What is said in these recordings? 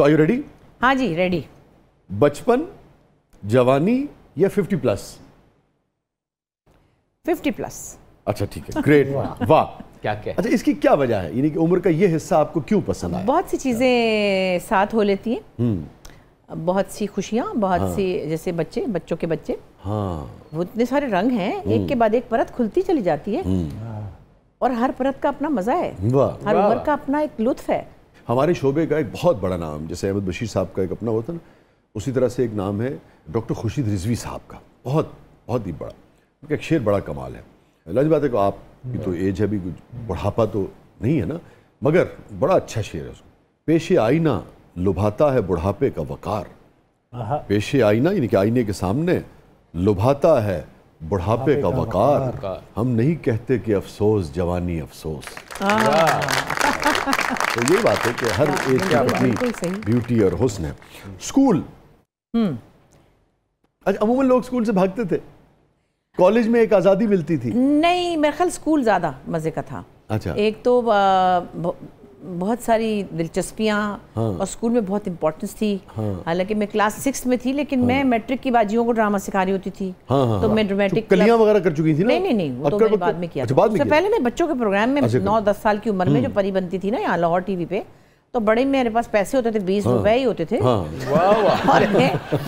So are you ready हाँ जी ready बचपन जवानी या फिफ्टी प्लस फिफ्टी प्लस अच्छा ठीक है ग्रेट वाह क्या क्या अच्छा इसकी क्या वजह है यानी कि उम्र का ये हिस्सा आपको क्यों पसंद आया बहुत सी चीज़ें साथ हो लेती हैं हम्म. बहुत सी खुशियाँ बहुत हाँ। सी जैसे बच्चे बच्चों के बच्चे हाँ वो इतने सारे रंग हैं एक हम्म. के बाद एक परत खुलती चली जाती है हम्म. और हर परत का अपना मजा है हर उम्र का अपना एक लुत्फ है हमारे शोबे का एक बहुत बड़ा नाम जैसे अहमद बशीर साहब का एक अपना होता ना उसी तरह से एक नाम है डॉक्टर खुर्शीद रिजवी साहब का बहुत बहुत ही बड़ा उनका एक शेर बड़ा कमाल है लाज बात है कि आप की तो एज है अभी कुछ बुढ़ापा तो नहीं है ना मगर बड़ा अच्छा शेर है उसको पेशे आईना लुभाता है बुढ़ापे का वकार पेशे आईना यानी कि आईने के सामने लुभाता है बुढ़ापे का, का वकार हम नहीं कहते कि अफसोस जवानी अफसोस हाँ। तो ये बात है कि हर हाँ, एक अपनी ब्यूटी और हुस्न है स्कूल हम्म। अच्छा अमूमन लोग स्कूल से भागते थे कॉलेज में एक आज़ादी मिलती थी नहीं मेरे ख्याल स्कूल ज़्यादा मज़े का था अच्छा एक तो बहुत सारी दिलचस्पियाँ हाँ। और स्कूल में बहुत इम्पोर्टेंस थी हाँ। हालांकि मैं क्लास सिक्स में थी लेकिन हाँ। मैं मैट्रिक की बाजियों को ड्रामा सिखा रही होती थी हाँ, हाँ, तो हाँ। मैं ड्रामेटिक तो कलियां वगैरह कर चुकी थी ना नहीं नहीं नहीं वो तो मैंने बाद में अच्छा, किया पहले मैं बच्चों के प्रोग्राम में अच्छा, नौ दस साल की उम्र में हम्म। जो परी बनती थी ना यहाँ लाहौर टीवी पे तो बड़े मेरे पास पैसे होते थे बीस हाँ। रुपए ही होते थे हाँ। और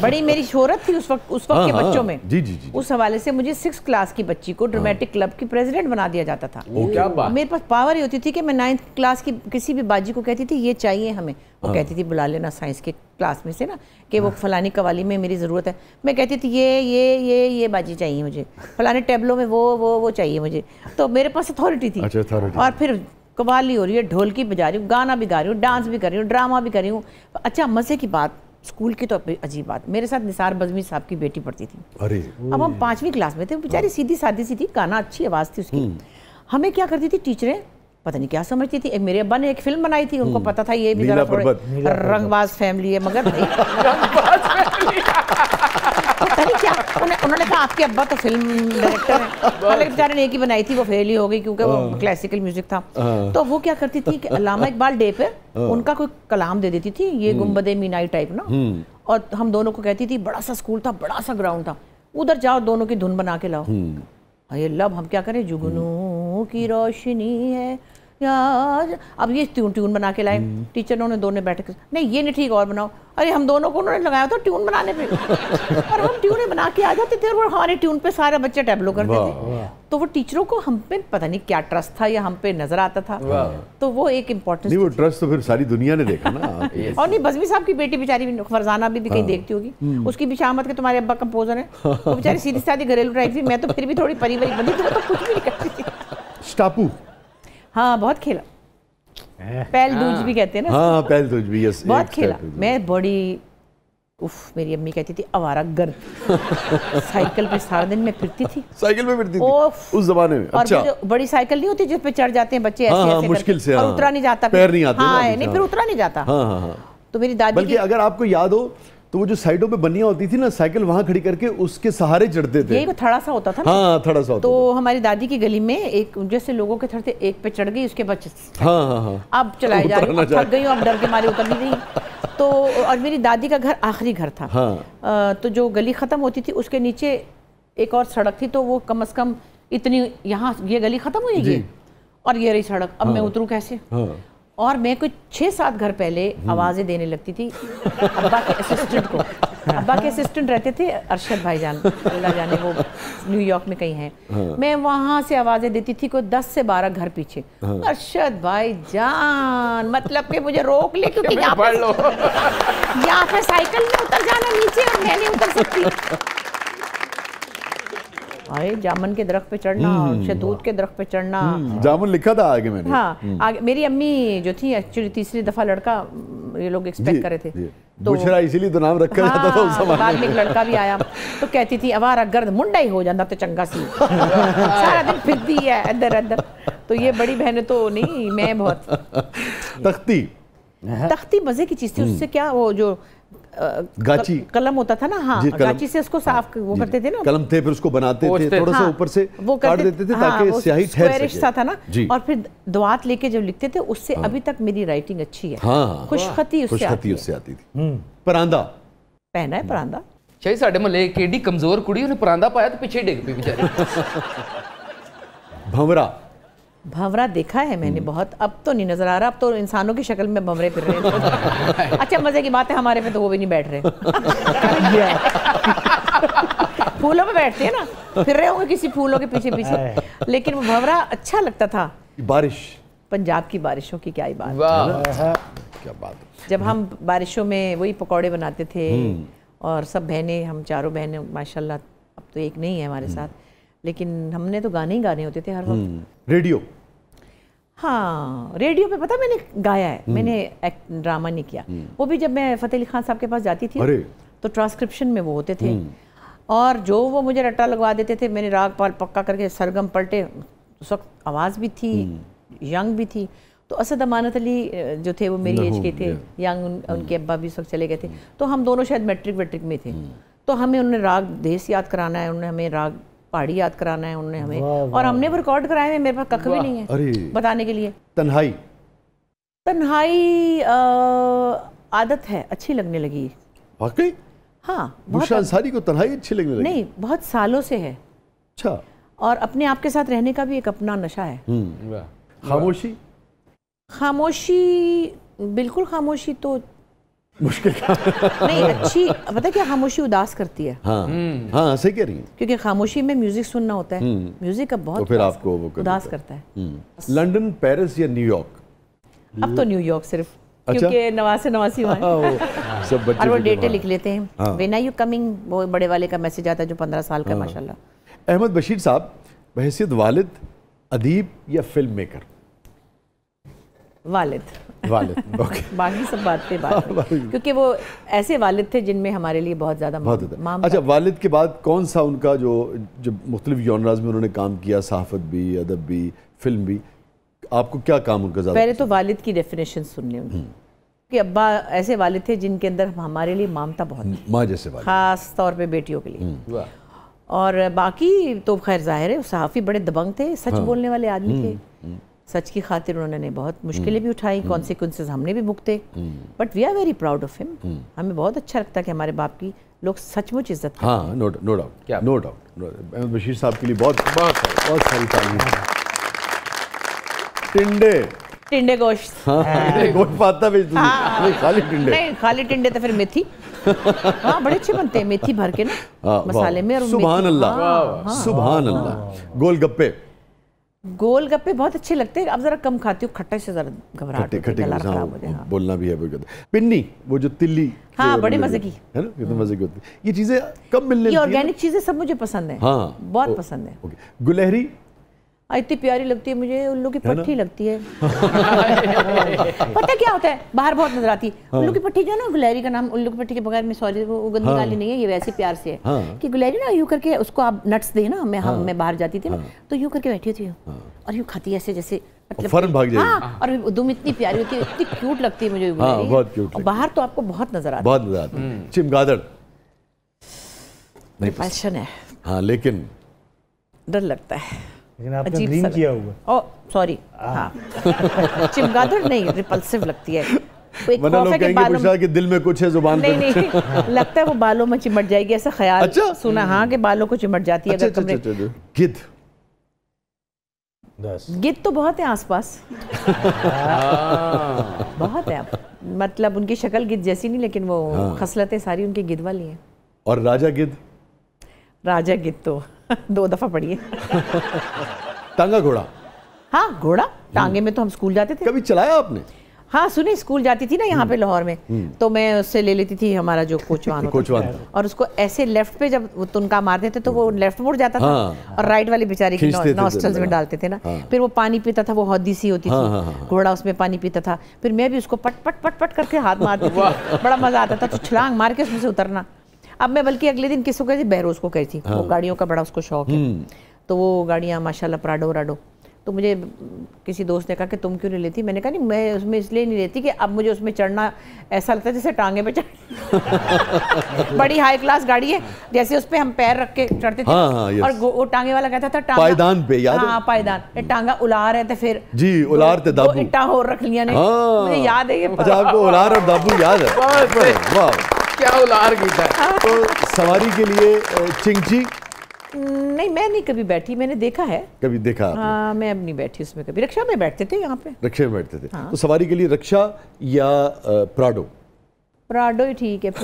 बड़ी मेरी शोहरत थी उस वक्त उस वक्त के हाँ, बच्चों में उस हवाले से मुझे सिक्स क्लास की बच्ची को ड्रामेटिक क्लब की प्रेसिडेंट बना दिया जाता था मेरे पास पावर ही होती थी कि मैं नाइन्थ क्लास की किसी भी बाजी को कहती थी ये चाहिए हमें वो कहती थी बुला लेना साइंस के क्लास में से ना कि वो फलानी कवाली में मेरी ज़रूरत है मैं कहती थी ये ये ये ये बाजी चाहिए मुझे फलाने टेबलों में वो वो वो चाहिए मुझे तो मेरे पास अथॉरिटी थी अच्छा, और फिर कवाली हो रही है ढोलकी बजा रही हूँ गाना भी गा रही हूँ डांस भी कर रही हूँ ड्रामा भी कर रही हूँ अच्छा मज़े की बात स्कूल की तो अजीब बात मेरे साथ निसार बजमी साहब की बेटी पढ़ती थी अरे अब हम पाँचवीं क्लास में थे बेचारी हाँ। सीधी सादी सी थी गाना अच्छी आवाज़ थी उसकी हम्म। हमें क्या करती थी टीचरें पता नहीं क्या समझती थी एक मेरे अब्बा ने एक फिल्म बनाई थी उनको हम्म। पता था ये भी रंगबाज फैमिली है मगर नहीं आपके अब्बा तो फिल्म डायरेक्टर हैं बेचारे ने एक ही बनाई थी वो फेल ही हो गई क्योंकि वो क्लासिकल हाँ। म्यूजिक था हाँ। तो वो क्या करती थी कि अलामा इकबाल डे पे हाँ। उनका कोई कलाम दे देती थी ये हम्म। गुम्बदे मीनाई टाइप ना हम्म। और हम दोनों को कहती थी बड़ा सा स्कूल था बड़ा सा ग्राउंड था उधर जाओ दोनों की धुन बना के लाओ ये हम्म। लब हम क्या करें जुगनू की रोशनी है या अब ये ट्यून ट्यून बना के लाए टीचर हम्म। ने दोनों बैठ कर नहीं ये नहीं ठीक और बनाओ अरे हम दोनों को उन्होंने लगाया था ट्यून बनाने पे और हम ट्यूने बना के आ जाते थे और हमारे ट्यून पे सारे बच्चे टैबलो करते थे तो वो टीचरों को हम पे पता नहीं क्या ट्रस्ट था या हम पे नजर आता था तो वो एक इम्पोर्टेंट वो ट्रस्ट तो फिर सारी दुनिया ने देखा ना और नहीं बजमी साहब की बेटी बेचारी फरजाना भी, कहीं हाँ। देखती होगी हम्म। उसकी भी शामत के तुम्हारे अब्बा कंपोजर है वो बेचारी सीधी सादी घरेलू ड्राइव थी मैं तो फिर भी थोड़ी परिवारिक बंदी तो कुछ भी नहीं करती थी स्टापू हाँ बहुत खेला पहल दूज भी कहते हैं ना हाँ पहल दूज भी यस बहुत खेला मैं बड़ी उफ मेरी अम्मी कहती थी आवारा गर साइकिल पे सारा दिन मैं फिरती थी साइकिल पे फिरती थी उस जमाने में अच्छा और बड़ी साइकिल नहीं होती जिस पे चढ़ जाते हैं बच्चे हाँ, ऐसे हाँ, ऐसे मुश्किल से हाँ। उतरा नहीं जाता पैर नहीं आते हाँ, नहीं फिर तो। उतरा नहीं जाता हाँ, हाँ, हाँ। तो मेरी दादी बल्कि अगर आपको याद हो तो वो जो साइडों पे बनिया होती थी ना साइकिल वहाँ खड़ी करके उसके सहारे चढ़ते थे यही थड़ा सा होता था हाँ थड़ा सा होता तो था। हमारी दादी की गली में एक जैसे लोगों के थड़ते एक पे चढ़ गई उसके बच्चे हाँ, हाँ हाँ अब चलाई जा रही थक गई अब डर के मारे उतर नहीं रही तो और मेरी दादी का घर आखिरी घर था हाँ। तो जो गली ख़त्म होती थी उसके नीचे एक और सड़क थी तो वो कम अज़ कम इतनी यहाँ ये गली ख़त्म हुई और ये रही सड़क अब मैं हाँ। उतरू कैसे हाँ। और मैं कुछ छः सात घर पहले हम्म। आवाज़ें देने लगती थी अब्बा के असिस्टेंट को अब्बा के असिस्टेंट रहते थे अरशद भाई जान अल्लाह जाने वो न्यूयॉर्क में कहीं हैं हाँ। मैं वहाँ से आवाज़ें देती थी कोई दस से बारह घर पीछे हाँ। अरशद भाई जान मतलब कि मुझे रोक ले क्योंकि यहाँ पर साइकिल में उतर जाना नीचे और मैं नहीं उतर सकती अरे जामन के दरख्त पे चढ़ना शतूत हम्म। के दरख्त पे चढ़ना हम्म। जामन लिखा था आगे मैंने हाँ हम्म। आगे मेरी अम्मी जो थी एक्चुअली तीसरी दफा लड़का ये लोग एक्सपेक्ट कर रहे थे तो इसीलिए तो नाम रखा हाँ, था उस हाँ, बाद में एक लड़का भी आया तो कहती थी अवारा गर्द मुंडा ही हो जाता तो चंगा सी सारा दिन फिरती है इधर इधर तो ये बड़ी बहन तो नहीं मैं बहुत तख्ती तख्ती मजे की चीज थी उससे क्या वो जो गाची कलम होता था ना हाँ गाची से उसको हाँ। साफ हाँ, वो करते थे ना कलम थे फिर उसको बनाते थे थोड़ा सा हाँ। ऊपर से वो काट देते थे हाँ, ताकि स्याही ठहर सके था ना और फिर दुआत लेके जब लिखते थे उससे अभी तक मेरी राइटिंग अच्छी है खुशखती खुशखती उससे आती थी हम्म। परांदा पहना है परांदा ਸ਼ਾਇਦ ਸਾਡੇ ਮਹੱਲੇ ਕਿਹੜੀ ਕਮਜ਼ੋਰ ਕੁੜੀ ਉਹਨੇ ਪਰਾਂਦਾ ਪਾਇਆ ਤੇ ਪਿੱਛੇ ਡਿੱਗ ਪਈ ਵਿਚਾਰੀ ਭੰਵਰਾ भंवरा देखा है मैंने हम्म। बहुत अब तो नहीं नजर आ रहा अब तो इंसानों की शक्ल में भंवरे फिर रहे हैं अच्छा मजे की बात है हमारे में तो वो भी नहीं बैठ रहे फूलों में बैठते हैं ना फिर रहे होंगे किसी फूलों के पीछे पीछे लेकिन वो भंवरा अच्छा लगता था बारिश पंजाब की बारिशों की क्या ही बात क्या बात जब हम बारिशों में वही पकौड़े बनाते थे हम्म। और सब बहनें हम चारों बहनें माशाल्लाह अब तो एक नहीं है हमारे हम्म। साथ लेकिन हमने तो गाने ही गाने होते थे हर वक्त रेडियो हम्म, हाँ रेडियो पे पता मैंने गाया है हम्म। मैंने एक ड्रामा नहीं किया हम्म। वो भी जब मैं फतेह अली खान साहब के पास जाती थी तो ट्रांसक्रिप्शन में वो होते थे और जो वो मुझे रट्टा लगवा देते थे मैंने राग पाल पक्का करके सरगम पलटे उस वक्त आवाज़ भी थी यंग भी थी तो असद अमानत अली जो थे वो मेरी एज के थे यंग उन, उनके अब्बा भी उस वक्त चले गए थे तो हम दोनों शायद मैट्रिक वेट्रिक में थे तो हमें उन्होंने राग देश याद कराना है उन्होंने हमें राग पहाड़ी याद कराना है उन्होंने हमें वाँ, वाँ। और हमने वो रिकॉर्ड कराए हुए मेरे पास कख भी नहीं है बताने के लिए तन्हाई तन्हाई आदत है अच्छी लगने लगी वाकई हाँ बहुत अंसारी को तन्हाई अच्छी लगने लगी नहीं बहुत सालों से है अच्छा और अपने आप के साथ रहने का भी एक अपना नशा है हम्म, खामोशी खामोशी बिल्कुल खामोशी तो मुश्किल नहीं अच्छी पता क्या खामोशी उदास करती है हाँ हाँ हाँ, सही कह रही क्योंकि खामोशी में म्यूजिक सुनना होता है हम्म। म्यूजिक का बहुत तो फिर आपको वो कर उदास करता है हम्म। लंदन पेरिस या न्यूयॉर्क अब तो न्यूयॉर्क सिर्फ अच्छा। क्योंकि नवासे नवासी हुआ हाँ, सब बच्चे वो डेटे हाँ। लिख लेते हैं वेन आर यू कमिंग वो बड़े वाले का मैसेज आता है जो पंद्रह साल का हाँ। माशाल्लाह अहमद बशीर साहब बहसीत वालिद अदीब या फिल्म मेकर वालिद वालिद ओके बाकी सब बातें हाँ, बात क्योंकि वो ऐसे वालिद थे जिनमें हमारे लिए बहुत ज़्यादा बहुत अच्छा वालिद के बाद कौन सा उनका जो जो मुख्तलिफ जॉनराज में उन्होंने काम किया सहाफत भी अदब भी फिल्म भी आपको क्या काम उनका ज़्यादा पहले तो वालिद की डेफिनेशन सुनने हम्म। कि अब्बा ऐसे वालिद थे जिनके अंदर हमारे लिए मामता बहुत माँ जैसे ख़ास तौर पर बेटियों के लिए हम्म। और बाकी तो खैर जाहिर है सहाफ़ी बड़े दबंग थे सच हाँ। बोलने वाले आदमी हम्म। थे सच की खातिर उन्होंने बहुत मुश्किलें हम्म, भी उठाई कॉन्सिक्वेंसेज हम्म। हमने भी भुगते but we are very proud of him हमें बहुत अच्छा लगता है कि हमारे बाप की लोग सचमुच इज्जत हाँ नो नो डाउट क्या नो डाउट अहमद बशीर साहब के लिए बहुत बहुत बहुत सारी टिंडे टिंडे गोश्त हाँ, हाँ। गोश्त पाता भी हाँ, खाली टिंडे नहीं खाली टिंडे तो फिर मेथी हाँ बड़े अच्छे बनते हैं मेथी भर के ना हाँ, मसाले में और सुबहान अल्लाह हाँ, सुबहान अल्लाह गोलगप्पे गोल गप्पे बहुत अच्छे लगते हैं अब जरा कम खाती हूँ खट्टे से जरा घबराहट खराब हो हाँ। बोलना भी है वो पिन्नी वो जो तिल्ली हाँ बड़े मजे की है ना कितने तो हाँ। मजे की होती है ये चीजें कम मिलने ये ऑर्गेनिक चीजें सब मुझे पसंद है हाँ बहुत पसंद है गुलहरी इतनी प्यारी लगती है मुझे उल्लू की पट्टी लगती है पता क्या होता है बाहर बहुत नजर आती है हाँ। उल्लू की पट्टी जो है ना गुलेरी का नाम उल्लू की पट्टी के बगैर मैं सॉरी वो गंदी हाँ। गाली नहीं है ये वैसे प्यार से है हाँ। कि गुलेरी ना यूं करके उसको आप नट्स दे ना मैं हम मैं बाहर जाती थी ना तो यूं करके बैठी थी और यूं खाती ऐसे जैसे मतलब भाग हाँ, और दुम इतनी प्यारी होती है इतनी क्यूट लगती है मुझे बाहर तो आपको बहुत नजर आता बहुत नजर आता चिमगादड़ है हम्म। हाँ लेकिन डर लगता है लेकिन आपने ग्रीन किया हुआ ओ सॉरी हाँ चिमगादड़ नहीं रिपल्सिव लगती है वरना लोग कहेंगे कि दिल में कुछ है जुबान नहीं, नहीं, लगता है वो बालों में चिमट जाएगी ऐसा ख्याल अच्छा? सुना हाँ कि बालों को चिमट जाती है अच्छा, अगर अच्छा, कमरे अच्छा, अच्छा, अच्छा, गिद्ध गिद्ध तो बहुत है आसपास हाँ। बहुत है मतलब उनकी शक्ल गिद्ध जैसी नहीं लेकिन वो हाँ। खसलतें सारी उनकी गिद्ध वाली हैं और राजा गिद्ध राजा गिद्ध तो दो दफा पढ़िए टांगा घोड़ा हाँ घोड़ा हम्म। टांगे में तो हम स्कूल जाते थे कभी चलाया आपने हाँ सुनी स्कूल जाती थी ना यहाँ हम्म। पे लाहौर में हम्म। तो मैं उससे ले लेती थी हमारा जो कोचवान कोचवान और उसको ऐसे लेफ्ट पे जब वो तुनका मारते थे तो वो लेफ्ट मुड़ जाता था हाँ। और राइट वाली बेचारी की नॉस्टल्स में डालते थे ना हाँ। फिर वो पानी पीता था वो हौदी सी होती हाँ, थी घोड़ा उसमें पानी पीता था फिर मैं भी उसको पट पट पट पट करके हाथ मारती थी बड़ा मजा आता था तो छलांग मार के उसमें से उतरना अब मैं बल्कि अगले दिन किसको कहती थी बहरोज को कहती थी हाँ। वो गाड़ियों का बड़ा उसको शौक है हम्म। तो वो गाड़ियाँ माशाल्लाह प्राडो राडो तो मुझे किसी दोस्त ने कहा कि तुम क्यों नहीं लेती मैंने कहा नहीं मैं उसमें इसलिए नहीं लेती कि अब मुझे उसमें चढ़ना ऐसा लगता है जैसे टांगे पे चढ़ बड़ी हाई क्लास गाड़ी है जैसे उस पर हम पैर रख के चढ़ते थे हाँ, हाँ, और वो टांगे वाला कहता था टांगा पायदान पे याद हाँ पायदान टांगा उला रहे थे तो फिर जी उला थे दाबू इट्टा और रख लिया ने हाँ। याद है ये अच्छा, आपको उलार और दाबू याद है क्या उलार गीत हाँ। तो सवारी के लिए चिंगची नहीं मैं नहीं कभी बैठी मैंने देखा है कभी देखा आ, हाँ, मैं अब नहीं बैठी उसमें कभी रक्षा में बैठते थे यहाँ पे रक्षा में बैठते थे हाँ। तो सवारी के लिए रक्षा या प्राडो प्राडो ही ठीक है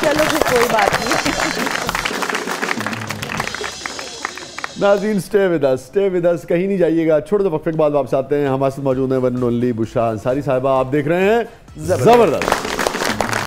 चलो फिर कोई बात नहीं Nazeen stay with us stay with us कहीं नहीं जाइएगा छोटे तो वक्त के बाद वापस आते हैं हमारे साथ मौजूद हैं वन ओनली बुशा अंसारी साहिबा आप देख रहे हैं ज़बरदस्त